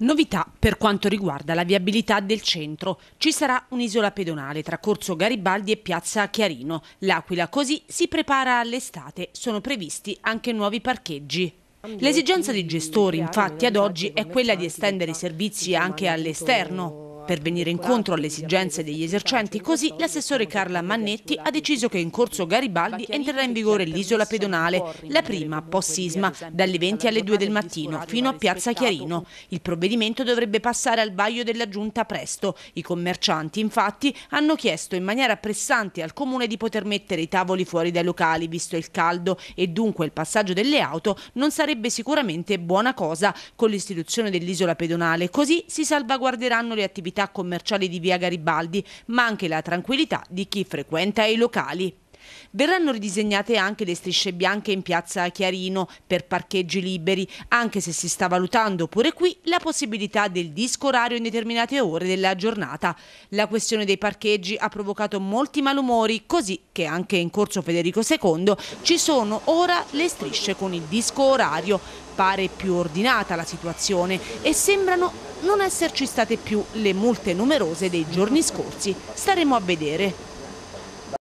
Novità per quanto riguarda la viabilità del centro. Ci sarà un'isola pedonale tra Corso Garibaldi e Piazza Chiarino. L'Aquila così si prepara all'estate. Sono previsti anche nuovi parcheggi. L'esigenza dei gestori infatti ad oggi è quella di estendere i servizi anche all'esterno. Per venire incontro alle esigenze degli esercenti, così l'assessore Carla Mannetti ha deciso che in corso Garibaldi entrerà in vigore l'isola pedonale, la prima post-sisma, dalle 20 alle 2 del mattino fino a Piazza Chiarino. Il provvedimento dovrebbe passare al vaglio della Giunta presto. I commercianti, infatti, hanno chiesto in maniera pressante al Comune di poter mettere i tavoli fuori dai locali, visto il caldo e dunque il passaggio delle auto non sarebbe sicuramente buona cosa con l'istituzione dell'isola pedonale. Così si salvaguarderanno le attività centralità commerciale di via Garibaldi, ma anche la tranquillità di chi frequenta i locali. Verranno ridisegnate anche le strisce bianche in piazza Chiarino per parcheggi liberi, anche se si sta valutando pure qui la possibilità del disco orario in determinate ore della giornata. La questione dei parcheggi ha provocato molti malumori, così che anche in corso Federico II ci sono ora le strisce con il disco orario. Pare più ordinata la situazione e sembrano non esserci state più le multe numerose dei giorni scorsi. Staremo a vedere.